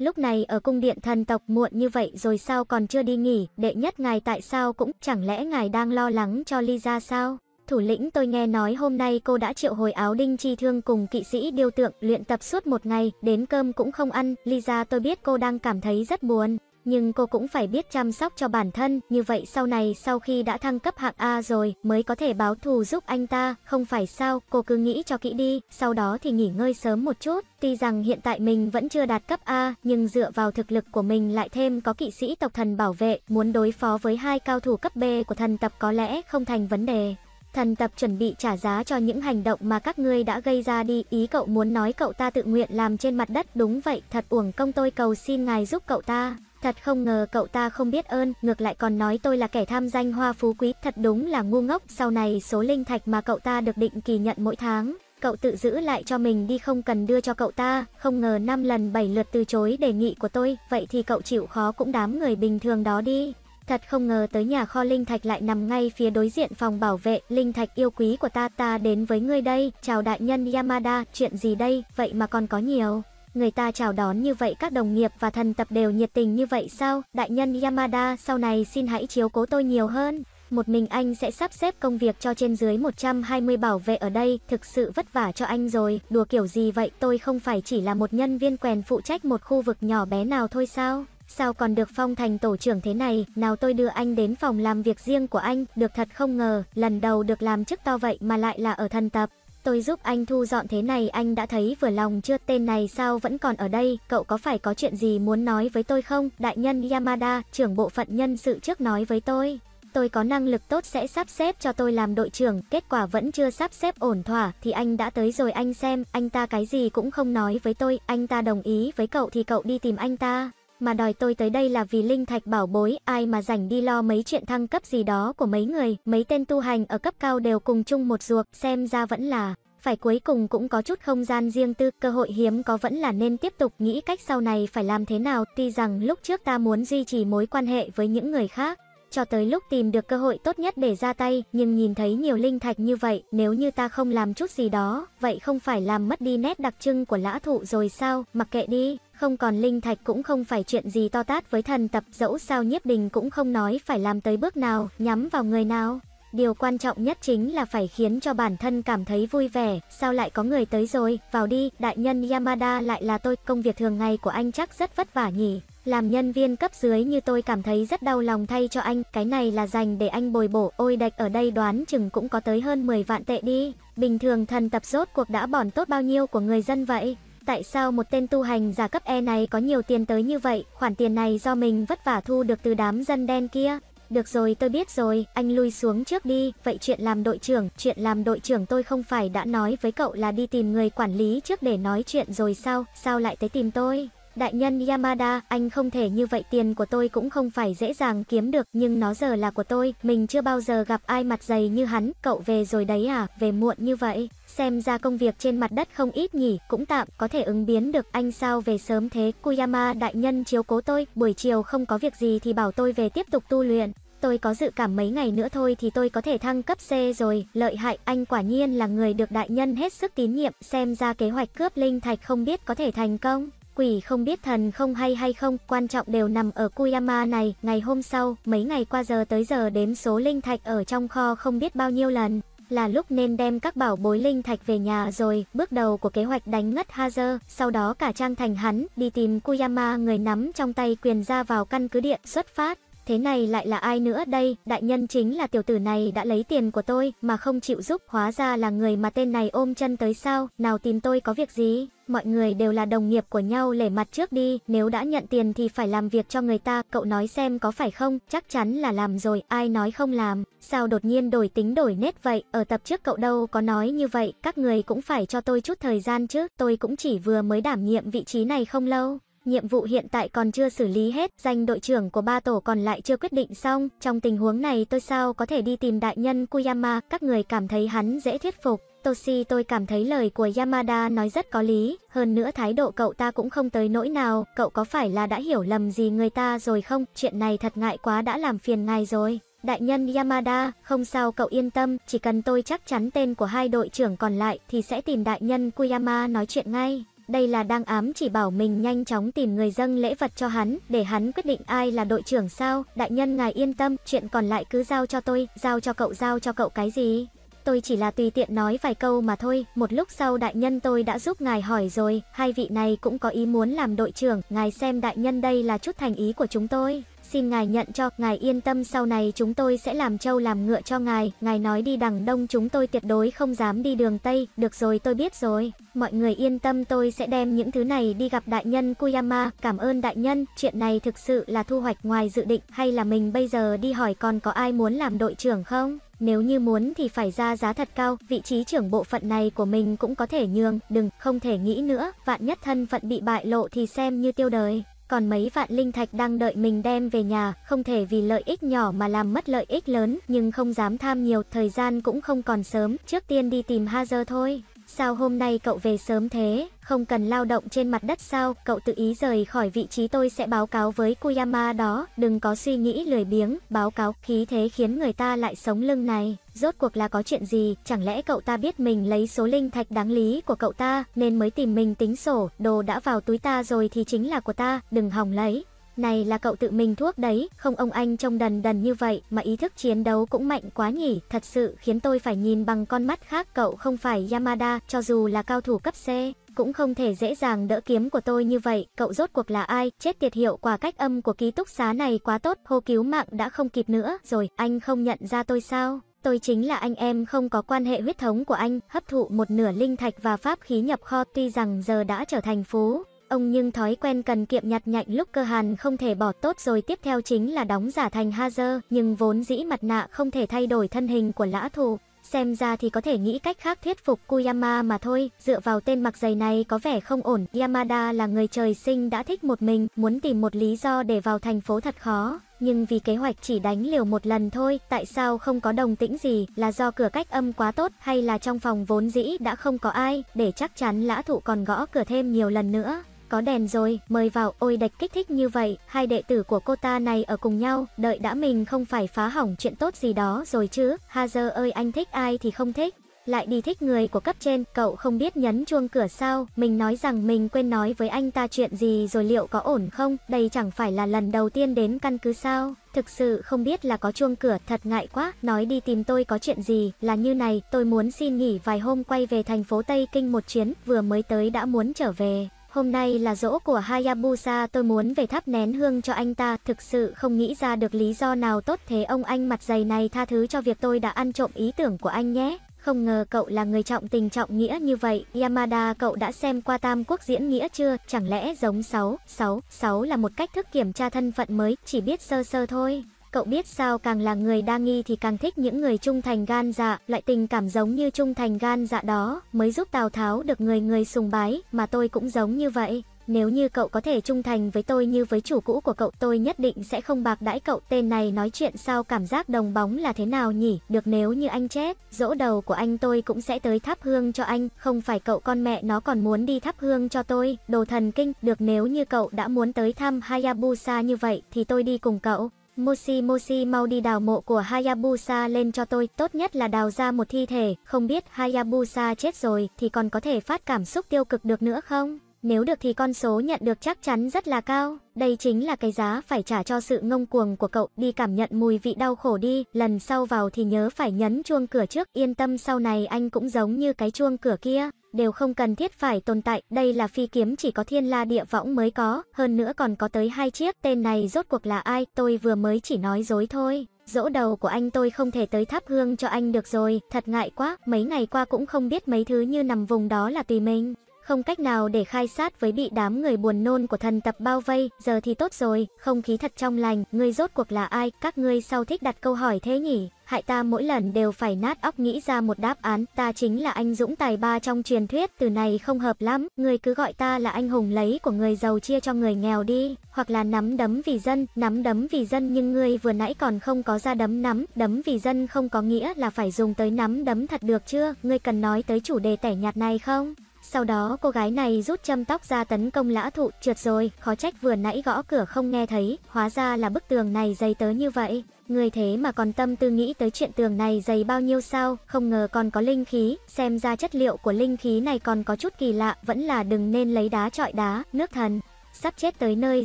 Lúc này ở cung điện thần tộc muộn như vậy rồi sao còn chưa đi nghỉ, đệ nhất ngài tại sao cũng chẳng lẽ ngài đang lo lắng cho ly ra sao? Thủ lĩnh tôi nghe nói hôm nay cô đã triệu hồi áo đinh chi thương cùng kỵ sĩ điêu tượng luyện tập suốt một ngày, đến cơm cũng không ăn, Lisa tôi biết cô đang cảm thấy rất buồn nhưng cô cũng phải biết chăm sóc cho bản thân, như vậy sau này sau khi đã thăng cấp hạng A rồi mới có thể báo thù giúp anh ta, không phải sao, cô cứ nghĩ cho kỹ đi, sau đó thì nghỉ ngơi sớm một chút. Tuy rằng hiện tại mình vẫn chưa đạt cấp A, nhưng dựa vào thực lực của mình lại thêm có kỵ sĩ tộc thần bảo vệ, muốn đối phó với hai cao thủ cấp B của thần tập có lẽ không thành vấn đề. Thần tập chuẩn bị trả giá cho những hành động mà các ngươi đã gây ra đi. Ý cậu muốn nói cậu ta tự nguyện làm trên mặt đất đúng vậy, thật uổng công tôi cầu xin ngài giúp cậu ta. Thật không ngờ cậu ta không biết ơn, ngược lại còn nói tôi là kẻ tham danh hoa phú quý, thật đúng là ngu ngốc, sau này số linh thạch mà cậu ta được định kỳ nhận mỗi tháng, cậu tự giữ lại cho mình đi không cần đưa cho cậu ta, không ngờ 5 lần 7 lượt từ chối đề nghị của tôi, vậy thì cậu chịu khó cũng đám người bình thường đó đi. Thật không ngờ tới nhà kho linh thạch lại nằm ngay phía đối diện phòng bảo vệ, linh thạch yêu quý của ta ta đến với ngươi đây, chào đại nhân Yamada, chuyện gì đây, vậy mà còn có nhiều người ta chào đón như vậy các đồng nghiệp và thần tập đều nhiệt tình như vậy sao? Đại nhân Yamada sau này xin hãy chiếu cố tôi nhiều hơn. Một mình anh sẽ sắp xếp công việc cho trên dưới 120 bảo vệ ở đây, thực sự vất vả cho anh rồi, đùa kiểu gì vậy, tôi không phải chỉ là một nhân viên quèn phụ trách một khu vực nhỏ bé nào thôi sao? Sao còn được phong thành tổ trưởng thế này, nào tôi đưa anh đến phòng làm việc riêng của anh, được thật không ngờ, lần đầu được làm chức to vậy mà lại là ở thần tập tôi giúp anh thu dọn thế này anh đã thấy vừa lòng chưa tên này sao vẫn còn ở đây, cậu có phải có chuyện gì muốn nói với tôi không? Đại nhân Yamada, trưởng bộ phận nhân sự trước nói với tôi. Tôi có năng lực tốt sẽ sắp xếp cho tôi làm đội trưởng, kết quả vẫn chưa sắp xếp ổn thỏa thì anh đã tới rồi anh xem, anh ta cái gì cũng không nói với tôi, anh ta đồng ý với cậu thì cậu đi tìm anh ta mà đòi tôi tới đây là vì linh thạch bảo bối, ai mà rảnh đi lo mấy chuyện thăng cấp gì đó của mấy người, mấy tên tu hành ở cấp cao đều cùng chung một ruột, xem ra vẫn là phải cuối cùng cũng có chút không gian riêng tư, cơ hội hiếm có vẫn là nên tiếp tục nghĩ cách sau này phải làm thế nào, tuy rằng lúc trước ta muốn duy trì mối quan hệ với những người khác, cho tới lúc tìm được cơ hội tốt nhất để ra tay, nhưng nhìn thấy nhiều linh thạch như vậy, nếu như ta không làm chút gì đó, vậy không phải làm mất đi nét đặc trưng của lã thụ rồi sao, mặc kệ đi không còn linh thạch cũng không phải chuyện gì to tát với thần tập dẫu sao nhiếp đình cũng không nói phải làm tới bước nào, nhắm vào người nào. Điều quan trọng nhất chính là phải khiến cho bản thân cảm thấy vui vẻ, sao lại có người tới rồi, vào đi, đại nhân Yamada lại là tôi, công việc thường ngày của anh chắc rất vất vả nhỉ. Làm nhân viên cấp dưới như tôi cảm thấy rất đau lòng thay cho anh, cái này là dành để anh bồi bổ, ôi đạch ở đây đoán chừng cũng có tới hơn 10 vạn tệ đi. Bình thường thần tập rốt cuộc đã bỏn tốt bao nhiêu của người dân vậy? Tại sao một tên tu hành giả cấp E này có nhiều tiền tới như vậy, khoản tiền này do mình vất vả thu được từ đám dân đen kia. Được rồi tôi biết rồi, anh lui xuống trước đi, vậy chuyện làm đội trưởng, chuyện làm đội trưởng tôi không phải đã nói với cậu là đi tìm người quản lý trước để nói chuyện rồi sao, sao lại tới tìm tôi? Đại nhân Yamada, anh không thể như vậy tiền của tôi cũng không phải dễ dàng kiếm được, nhưng nó giờ là của tôi, mình chưa bao giờ gặp ai mặt dày như hắn, cậu về rồi đấy à, về muộn như vậy. Xem ra công việc trên mặt đất không ít nhỉ, cũng tạm, có thể ứng biến được. Anh sao về sớm thế, Kuyama đại nhân chiếu cố tôi, buổi chiều không có việc gì thì bảo tôi về tiếp tục tu luyện. Tôi có dự cảm mấy ngày nữa thôi thì tôi có thể thăng cấp C rồi, lợi hại, anh quả nhiên là người được đại nhân hết sức tín nhiệm, xem ra kế hoạch cướp linh thạch không biết có thể thành công. Quỷ không biết thần không hay hay không, quan trọng đều nằm ở Kuyama này, ngày hôm sau, mấy ngày qua giờ tới giờ đếm số linh thạch ở trong kho không biết bao nhiêu lần, là lúc nên đem các bảo bối linh thạch về nhà rồi, bước đầu của kế hoạch đánh ngất Hazer, sau đó cả trang thành hắn, đi tìm Kuyama người nắm trong tay quyền ra vào căn cứ điện xuất phát. Thế này lại là ai nữa đây, đại nhân chính là tiểu tử này đã lấy tiền của tôi mà không chịu giúp, hóa ra là người mà tên này ôm chân tới sao, nào tìm tôi có việc gì. Mọi người đều là đồng nghiệp của nhau lể mặt trước đi, nếu đã nhận tiền thì phải làm việc cho người ta, cậu nói xem có phải không, chắc chắn là làm rồi, ai nói không làm, sao đột nhiên đổi tính đổi nét vậy, ở tập trước cậu đâu có nói như vậy, các người cũng phải cho tôi chút thời gian chứ, tôi cũng chỉ vừa mới đảm nhiệm vị trí này không lâu nhiệm vụ hiện tại còn chưa xử lý hết, danh đội trưởng của ba tổ còn lại chưa quyết định xong, trong tình huống này tôi sao có thể đi tìm đại nhân Kuyama, các người cảm thấy hắn dễ thuyết phục. Toshi tôi cảm thấy lời của Yamada nói rất có lý, hơn nữa thái độ cậu ta cũng không tới nỗi nào, cậu có phải là đã hiểu lầm gì người ta rồi không, chuyện này thật ngại quá đã làm phiền ngài rồi. Đại nhân Yamada, không sao cậu yên tâm, chỉ cần tôi chắc chắn tên của hai đội trưởng còn lại thì sẽ tìm đại nhân Kuyama nói chuyện ngay đây là đang ám chỉ bảo mình nhanh chóng tìm người dâng lễ vật cho hắn, để hắn quyết định ai là đội trưởng sao, đại nhân ngài yên tâm, chuyện còn lại cứ giao cho tôi, giao cho cậu giao cho cậu cái gì. Tôi chỉ là tùy tiện nói vài câu mà thôi, một lúc sau đại nhân tôi đã giúp ngài hỏi rồi, hai vị này cũng có ý muốn làm đội trưởng, ngài xem đại nhân đây là chút thành ý của chúng tôi xin ngài nhận cho, ngài yên tâm sau này chúng tôi sẽ làm trâu làm ngựa cho ngài, ngài nói đi đằng đông chúng tôi tuyệt đối không dám đi đường Tây, được rồi tôi biết rồi, mọi người yên tâm tôi sẽ đem những thứ này đi gặp đại nhân Kuyama, cảm ơn đại nhân, chuyện này thực sự là thu hoạch ngoài dự định, hay là mình bây giờ đi hỏi còn có ai muốn làm đội trưởng không? Nếu như muốn thì phải ra giá thật cao, vị trí trưởng bộ phận này của mình cũng có thể nhường, đừng, không thể nghĩ nữa, vạn nhất thân phận bị bại lộ thì xem như tiêu đời còn mấy vạn linh thạch đang đợi mình đem về nhà, không thể vì lợi ích nhỏ mà làm mất lợi ích lớn, nhưng không dám tham nhiều, thời gian cũng không còn sớm, trước tiên đi tìm Ha giờ thôi. Sao hôm nay cậu về sớm thế? Không cần lao động trên mặt đất sao? Cậu tự ý rời khỏi vị trí tôi sẽ báo cáo với Kuyama đó. Đừng có suy nghĩ lười biếng, báo cáo. Khí thế khiến người ta lại sống lưng này. Rốt cuộc là có chuyện gì? Chẳng lẽ cậu ta biết mình lấy số linh thạch đáng lý của cậu ta nên mới tìm mình tính sổ? Đồ đã vào túi ta rồi thì chính là của ta, đừng hòng lấy này là cậu tự mình thuốc đấy, không ông anh trông đần đần như vậy mà ý thức chiến đấu cũng mạnh quá nhỉ, thật sự khiến tôi phải nhìn bằng con mắt khác cậu không phải Yamada, cho dù là cao thủ cấp C. Cũng không thể dễ dàng đỡ kiếm của tôi như vậy, cậu rốt cuộc là ai, chết tiệt hiệu quả cách âm của ký túc xá này quá tốt, hô cứu mạng đã không kịp nữa, rồi, anh không nhận ra tôi sao? Tôi chính là anh em không có quan hệ huyết thống của anh, hấp thụ một nửa linh thạch và pháp khí nhập kho tuy rằng giờ đã trở thành phú, ông nhưng thói quen cần kiệm nhặt nhạnh lúc cơ hàn không thể bỏ tốt rồi tiếp theo chính là đóng giả thành Hazer, nhưng vốn dĩ mặt nạ không thể thay đổi thân hình của lã thù. Xem ra thì có thể nghĩ cách khác thuyết phục Kuyama mà thôi, dựa vào tên mặc giày này có vẻ không ổn, Yamada là người trời sinh đã thích một mình, muốn tìm một lý do để vào thành phố thật khó, nhưng vì kế hoạch chỉ đánh liều một lần thôi, tại sao không có đồng tĩnh gì, là do cửa cách âm quá tốt hay là trong phòng vốn dĩ đã không có ai, để chắc chắn lã thụ còn gõ cửa thêm nhiều lần nữa có đèn rồi, mời vào, ôi đạch kích thích như vậy, hai đệ tử của cô ta này ở cùng nhau, đợi đã mình không phải phá hỏng chuyện tốt gì đó rồi chứ, ha giờ ơi anh thích ai thì không thích. Lại đi thích người của cấp trên, cậu không biết nhấn chuông cửa sao, mình nói rằng mình quên nói với anh ta chuyện gì rồi liệu có ổn không, đây chẳng phải là lần đầu tiên đến căn cứ sao. Thực sự không biết là có chuông cửa, thật ngại quá, nói đi tìm tôi có chuyện gì, là như này, tôi muốn xin nghỉ vài hôm quay về thành phố Tây Kinh một chuyến, vừa mới tới đã muốn trở về. Hôm nay là dỗ của Hayabusa tôi muốn về tháp nén hương cho anh ta, thực sự không nghĩ ra được lý do nào tốt thế ông anh mặt dày này tha thứ cho việc tôi đã ăn trộm ý tưởng của anh nhé. Không ngờ cậu là người trọng tình trọng nghĩa như vậy. Yamada cậu đã xem qua Tam Quốc diễn nghĩa chưa? Chẳng lẽ giống 6, 6, 6 là một cách thức kiểm tra thân phận mới, chỉ biết sơ sơ thôi. Cậu biết sao càng là người đa nghi thì càng thích những người trung thành gan dạ, loại tình cảm giống như trung thành gan dạ đó mới giúp Tào Tháo được người người sùng bái, mà tôi cũng giống như vậy. Nếu như cậu có thể trung thành với tôi như với chủ cũ của cậu tôi nhất định sẽ không bạc đãi cậu tên này nói chuyện sao cảm giác đồng bóng là thế nào nhỉ được nếu như anh chết dỗ đầu của anh tôi cũng sẽ tới thắp hương cho anh không phải cậu con mẹ nó còn muốn đi thắp hương cho tôi đồ thần kinh được nếu như cậu đã muốn tới thăm Hayabusa như vậy thì tôi đi cùng cậu Moshi Moshi mau đi đào mộ của Hayabusa lên cho tôi, tốt nhất là đào ra một thi thể, không biết Hayabusa chết rồi thì còn có thể phát cảm xúc tiêu cực được nữa không? Nếu được thì con số nhận được chắc chắn rất là cao, đây chính là cái giá phải trả cho sự ngông cuồng của cậu, đi cảm nhận mùi vị đau khổ đi, lần sau vào thì nhớ phải nhấn chuông cửa trước, yên tâm sau này anh cũng giống như cái chuông cửa kia đều không cần thiết phải tồn tại. Đây là phi kiếm chỉ có thiên la địa võng mới có, hơn nữa còn có tới hai chiếc. Tên này rốt cuộc là ai, tôi vừa mới chỉ nói dối thôi. Dỗ đầu của anh tôi không thể tới tháp hương cho anh được rồi, thật ngại quá, mấy ngày qua cũng không biết mấy thứ như nằm vùng đó là tùy mình không cách nào để khai sát với bị đám người buồn nôn của thần tập bao vây, giờ thì tốt rồi, không khí thật trong lành, ngươi rốt cuộc là ai, các ngươi sau thích đặt câu hỏi thế nhỉ, hại ta mỗi lần đều phải nát óc nghĩ ra một đáp án, ta chính là anh dũng tài ba trong truyền thuyết, từ này không hợp lắm, ngươi cứ gọi ta là anh hùng lấy của người giàu chia cho người nghèo đi, hoặc là nắm đấm vì dân, nắm đấm vì dân nhưng ngươi vừa nãy còn không có ra đấm nắm, đấm vì dân không có nghĩa là phải dùng tới nắm đấm thật được chưa, ngươi cần nói tới chủ đề tẻ nhạt này không? Sau đó cô gái này rút châm tóc ra tấn công lã thụ, trượt rồi, khó trách vừa nãy gõ cửa không nghe thấy, hóa ra là bức tường này dày tớ như vậy. Người thế mà còn tâm tư nghĩ tới chuyện tường này dày bao nhiêu sao, không ngờ còn có linh khí, xem ra chất liệu của linh khí này còn có chút kỳ lạ, vẫn là đừng nên lấy đá trọi đá, nước thần. Sắp chết tới nơi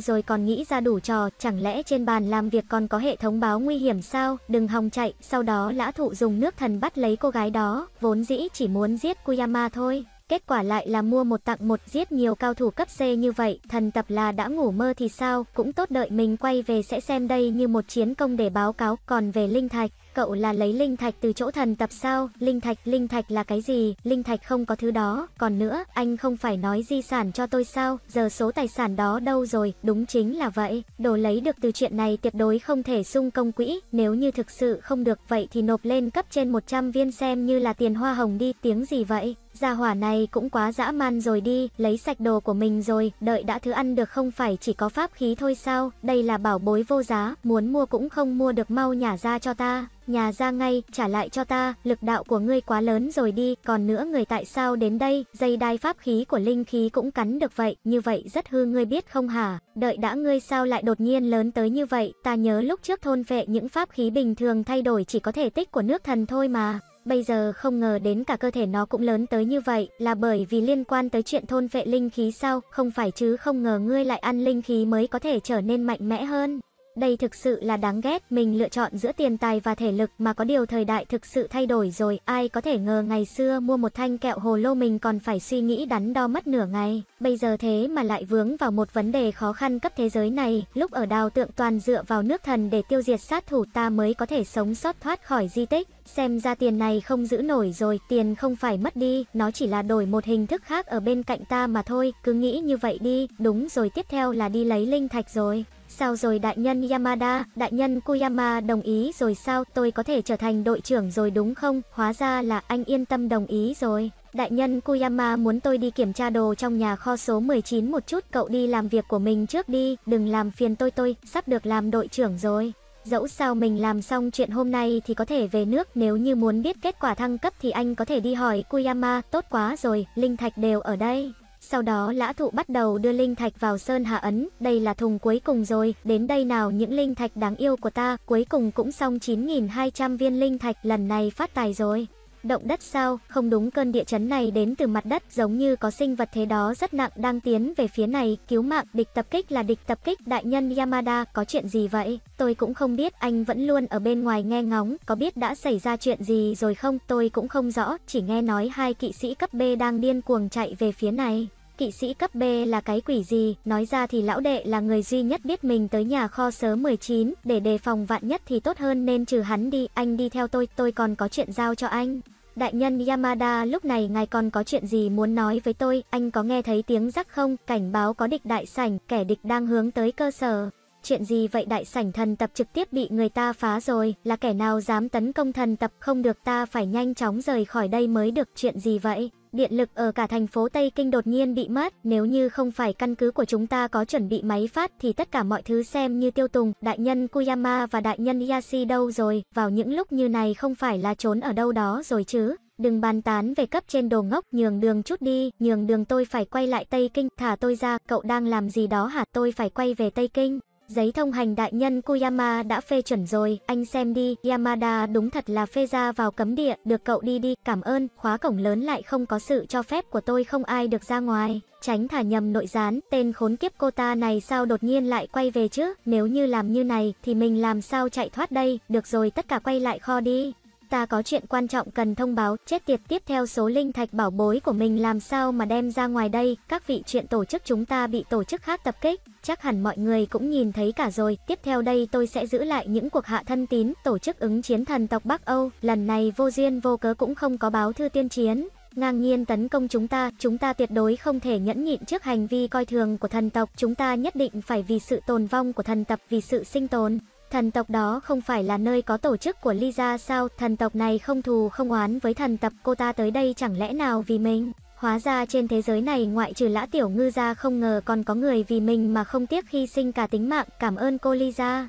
rồi còn nghĩ ra đủ trò, chẳng lẽ trên bàn làm việc còn có hệ thống báo nguy hiểm sao, đừng hòng chạy, sau đó lã thụ dùng nước thần bắt lấy cô gái đó, vốn dĩ chỉ muốn giết Kuyama thôi kết quả lại là mua một tặng một giết nhiều cao thủ cấp C như vậy, thần tập là đã ngủ mơ thì sao, cũng tốt đợi mình quay về sẽ xem đây như một chiến công để báo cáo, còn về linh thạch, cậu là lấy linh thạch từ chỗ thần tập sao, linh thạch, linh thạch là cái gì, linh thạch không có thứ đó, còn nữa, anh không phải nói di sản cho tôi sao, giờ số tài sản đó đâu rồi, đúng chính là vậy, đồ lấy được từ chuyện này tuyệt đối không thể sung công quỹ, nếu như thực sự không được vậy thì nộp lên cấp trên 100 viên xem như là tiền hoa hồng đi, tiếng gì vậy? Gia hỏa này cũng quá dã man rồi đi, lấy sạch đồ của mình rồi, đợi đã thứ ăn được không phải chỉ có pháp khí thôi sao, đây là bảo bối vô giá, muốn mua cũng không mua được mau nhả ra cho ta, nhà ra ngay, trả lại cho ta, lực đạo của ngươi quá lớn rồi đi, còn nữa người tại sao đến đây, dây đai pháp khí của linh khí cũng cắn được vậy, như vậy rất hư ngươi biết không hả, đợi đã ngươi sao lại đột nhiên lớn tới như vậy, ta nhớ lúc trước thôn vệ những pháp khí bình thường thay đổi chỉ có thể tích của nước thần thôi mà. Bây giờ không ngờ đến cả cơ thể nó cũng lớn tới như vậy là bởi vì liên quan tới chuyện thôn vệ linh khí sao, không phải chứ không ngờ ngươi lại ăn linh khí mới có thể trở nên mạnh mẽ hơn. Đây thực sự là đáng ghét, mình lựa chọn giữa tiền tài và thể lực mà có điều thời đại thực sự thay đổi rồi, ai có thể ngờ ngày xưa mua một thanh kẹo hồ lô mình còn phải suy nghĩ đắn đo mất nửa ngày, bây giờ thế mà lại vướng vào một vấn đề khó khăn cấp thế giới này, lúc ở đào tượng toàn dựa vào nước thần để tiêu diệt sát thủ ta mới có thể sống sót thoát khỏi di tích, xem ra tiền này không giữ nổi rồi, tiền không phải mất đi, nó chỉ là đổi một hình thức khác ở bên cạnh ta mà thôi, cứ nghĩ như vậy đi, đúng rồi tiếp theo là đi lấy linh thạch rồi sao rồi đại nhân Yamada, đại nhân Kuyama đồng ý rồi sao, tôi có thể trở thành đội trưởng rồi đúng không? Hóa ra là anh yên tâm đồng ý rồi. Đại nhân Kuyama muốn tôi đi kiểm tra đồ trong nhà kho số 19 một chút, cậu đi làm việc của mình trước đi, đừng làm phiền tôi tôi, sắp được làm đội trưởng rồi. Dẫu sao mình làm xong chuyện hôm nay thì có thể về nước, nếu như muốn biết kết quả thăng cấp thì anh có thể đi hỏi Kuyama, tốt quá rồi, linh thạch đều ở đây sau đó lã thụ bắt đầu đưa linh thạch vào sơn hạ ấn, đây là thùng cuối cùng rồi, đến đây nào những linh thạch đáng yêu của ta, cuối cùng cũng xong 9.200 viên linh thạch lần này phát tài rồi. Động đất sao, không đúng cơn địa chấn này đến từ mặt đất giống như có sinh vật thế đó rất nặng đang tiến về phía này, cứu mạng, địch tập kích là địch tập kích, đại nhân Yamada, có chuyện gì vậy? Tôi cũng không biết, anh vẫn luôn ở bên ngoài nghe ngóng, có biết đã xảy ra chuyện gì rồi không? Tôi cũng không rõ, chỉ nghe nói hai kỵ sĩ cấp B đang điên cuồng chạy về phía này kỵ sĩ cấp B là cái quỷ gì, nói ra thì lão đệ là người duy nhất biết mình tới nhà kho sớm 19, để đề phòng vạn nhất thì tốt hơn nên trừ hắn đi, anh đi theo tôi, tôi còn có chuyện giao cho anh. Đại nhân Yamada lúc này ngài còn có chuyện gì muốn nói với tôi, anh có nghe thấy tiếng rắc không, cảnh báo có địch đại sảnh, kẻ địch đang hướng tới cơ sở. Chuyện gì vậy đại sảnh thần tập trực tiếp bị người ta phá rồi, là kẻ nào dám tấn công thần tập không được ta phải nhanh chóng rời khỏi đây mới được chuyện gì vậy? điện lực ở cả thành phố Tây Kinh đột nhiên bị mất. Nếu như không phải căn cứ của chúng ta có chuẩn bị máy phát thì tất cả mọi thứ xem như tiêu tùng. Đại nhân Kuyama và đại nhân Yasi đâu rồi? Vào những lúc như này không phải là trốn ở đâu đó rồi chứ? Đừng bàn tán về cấp trên đồ ngốc, nhường đường chút đi, nhường đường tôi phải quay lại Tây Kinh, thả tôi ra, cậu đang làm gì đó hả, tôi phải quay về Tây Kinh. Giấy thông hành đại nhân Kuyama đã phê chuẩn rồi, anh xem đi, Yamada đúng thật là phê ra vào cấm địa, được cậu đi đi, cảm ơn, khóa cổng lớn lại không có sự cho phép của tôi không ai được ra ngoài. Tránh thả nhầm nội gián, tên khốn kiếp cô ta này sao đột nhiên lại quay về chứ, nếu như làm như này thì mình làm sao chạy thoát đây, được rồi tất cả quay lại kho đi ta có chuyện quan trọng cần thông báo, chết tiệt tiếp theo số linh thạch bảo bối của mình làm sao mà đem ra ngoài đây, các vị chuyện tổ chức chúng ta bị tổ chức khác tập kích, chắc hẳn mọi người cũng nhìn thấy cả rồi, tiếp theo đây tôi sẽ giữ lại những cuộc hạ thân tín, tổ chức ứng chiến thần tộc Bắc Âu, lần này vô duyên vô cớ cũng không có báo thư tiên chiến, ngang nhiên tấn công chúng ta, chúng ta tuyệt đối không thể nhẫn nhịn trước hành vi coi thường của thần tộc, chúng ta nhất định phải vì sự tồn vong của thần tập, vì sự sinh tồn. Thần tộc đó không phải là nơi có tổ chức của Lisa sao? Thần tộc này không thù không oán với thần tập cô ta tới đây chẳng lẽ nào vì mình? Hóa ra trên thế giới này ngoại trừ lã tiểu ngư ra không ngờ còn có người vì mình mà không tiếc hy sinh cả tính mạng. Cảm ơn cô Lisa.